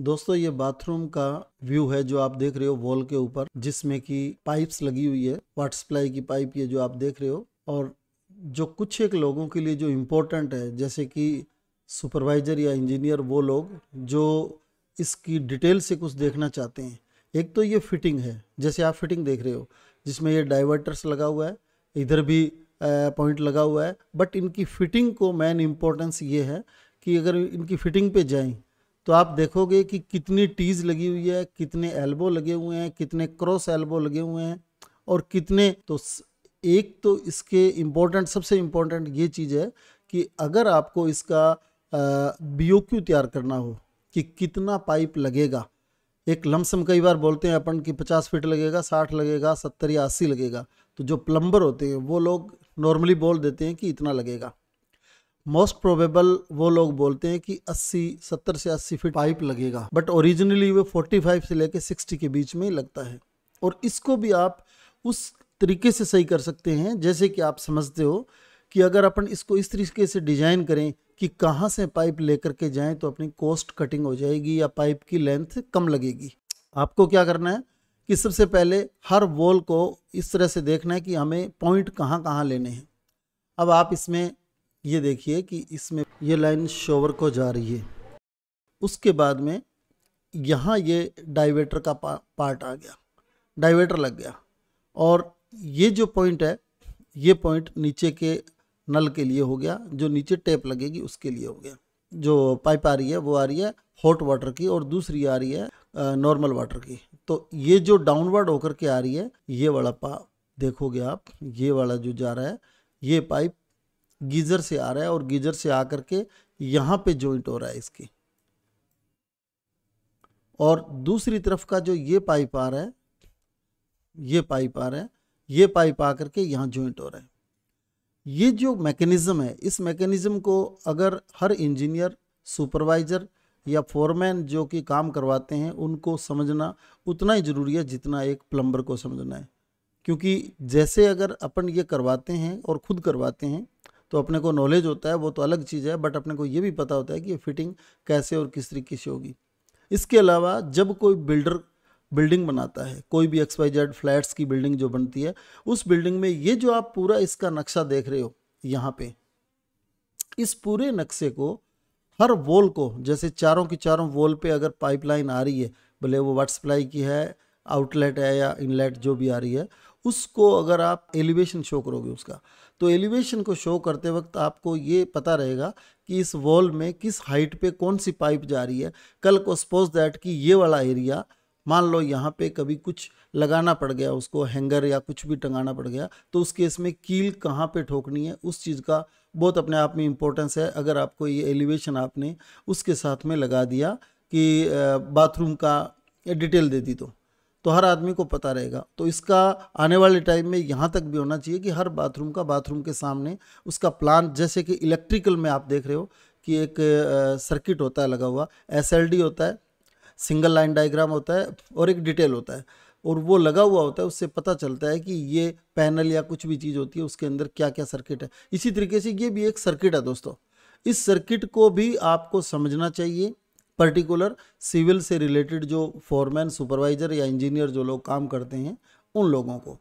दोस्तों ये बाथरूम का व्यू है जो आप देख रहे हो वॉल के ऊपर जिसमें कि पाइप्स लगी हुई है वाटर सप्लाई की पाइप ये जो आप देख रहे हो और जो कुछ एक लोगों के लिए जो इम्पोर्टेंट है जैसे कि सुपरवाइजर या इंजीनियर वो लोग जो इसकी डिटेल से कुछ देखना चाहते हैं एक तो ये फिटिंग है जैसे आप फिटिंग देख रहे हो जिसमें ये डाइवर्टर्स लगा हुआ है इधर भी पॉइंट लगा हुआ है बट इनकी फिटिंग को मेन इम्पोर्टेंस ये है कि अगर इनकी फिटिंग पे जाएं तो आप देखोगे कि कितनी टीज लगी हुई है कितने एल्बो लगे हुए हैं कितने क्रॉस एल्बो लगे हुए हैं और कितने तो एक तो इसके इम्पोर्टेंट सबसे इम्पोर्टेंट ये चीज़ है कि अगर आपको इसका बी क्यू तैयार करना हो कि कितना पाइप लगेगा एक लमसम कई बार बोलते हैं अपन कि पचास फीट लगेगा साठ लगेगा सत्तर या अस्सी लगेगा तो जो प्लम्बर होते हैं वो लोग नॉर्मली बोल देते हैं कि इतना लगेगा मोस्ट प्रोबेबल वो लोग बोलते हैं कि 80 70 से 80 फीट पाइप लगेगा बट ओरिजिनली वो 45 से लेके 60 के बीच में ही लगता है और इसको भी आप उस तरीके से सही कर सकते हैं जैसे कि आप समझते हो कि अगर अपन इसको इस तरीके से डिजाइन करें कि कहाँ से पाइप लेकर के जाएं तो अपनी कॉस्ट कटिंग हो जाएगी या पाइप की लेंथ कम लगेगी आपको क्या करना है कि सबसे पहले हर वॉल को इस तरह से देखना है कि हमें पॉइंट कहाँ कहाँ लेने हैं अब आप इसमें ये देखिए कि इसमें ये लाइन शोवर को जा रही है उसके बाद में यहाँ ये डाइवेटर का पा, पार्ट आ गया डाइवेटर लग गया और ये जो पॉइंट है ये पॉइंट नीचे के नल के लिए हो गया जो नीचे टेप लगेगी उसके लिए हो गया जो पाइप आ रही है वो आ रही है हॉट वाटर की और दूसरी आ रही है नॉर्मल वाटर की तो ये जो डाउनवर्ड होकर के आ रही है ये वाला पा देखोगे आप ये वाला जो जा रहा है ये पाइप गीज़र से आ रहा है और गीज़र से आकर के यहाँ पे जॉइंट हो रहा है इसकी और दूसरी तरफ का जो ये पाइप आ रहा है ये पाइप आ रहा है ये पाइप आ करके यहाँ जॉइंट हो रहा है ये जो मैकेनिज़्म है इस मैकेनिज़्म को अगर हर इंजीनियर सुपरवाइज़र या फोरमैन जो कि काम करवाते हैं उनको समझना उतना ही ज़रूरी है जितना एक प्लम्बर को समझना है क्योंकि जैसे अगर अपन ये करवाते हैं और ख़ुद करवाते हैं तो अपने को नॉलेज होता है वो तो अलग चीज़ है बट अपने को ये भी पता होता है कि ये फिटिंग कैसे और किस तरीके से होगी इसके अलावा जब कोई बिल्डर बिल्डिंग बनाता है कोई भी एक्स वाई जेड फ्लैट्स की बिल्डिंग जो बनती है उस बिल्डिंग में ये जो आप पूरा इसका नक्शा देख रहे हो यहाँ पे इस पूरे नक्शे को हर वॉल को जैसे चारों की चारों वॉल पे अगर पाइपलाइन आ रही है भले वो वाटर सप्लाई की है आउटलेट है या इनलेट जो भी आ रही है उसको अगर आप एलिवेशन शो करोगे उसका तो एलिवेशन को शो करते वक्त आपको ये पता रहेगा कि इस वॉल में किस हाइट पे कौन सी पाइप जा रही है कल को सपोज दैट कि ये वाला एरिया मान लो यहाँ पे कभी कुछ लगाना पड़ गया उसको हैंगर या कुछ भी टंगाना पड़ गया तो उस केस में कील कहाँ पे ठोकनी है उस चीज़ का बहुत अपने आप में इम्पोर्टेंस है अगर आपको ये एलिवेशन आपने उसके साथ में लगा दिया कि बाथरूम का डिटेल दे दी तो तो हर आदमी को पता रहेगा तो इसका आने वाले टाइम में यहाँ तक भी होना चाहिए कि हर बाथरूम का बाथरूम के सामने उसका प्लान जैसे कि इलेक्ट्रिकल में आप देख रहे हो कि एक सर्किट होता है लगा हुआ एस होता है सिंगल लाइन डायग्राम होता है और एक डिटेल होता है और वो लगा हुआ होता है उससे पता चलता है कि ये पैनल या कुछ भी चीज़ होती है उसके अंदर क्या क्या सर्किट है इसी तरीके से ये भी एक सर्किट है दोस्तों इस सर्किट को भी आपको समझना चाहिए पर्टिकुलर सिविल से रिलेटेड जो फोरमैन सुपरवाइज़र या इंजीनियर जो लोग काम करते हैं उन लोगों को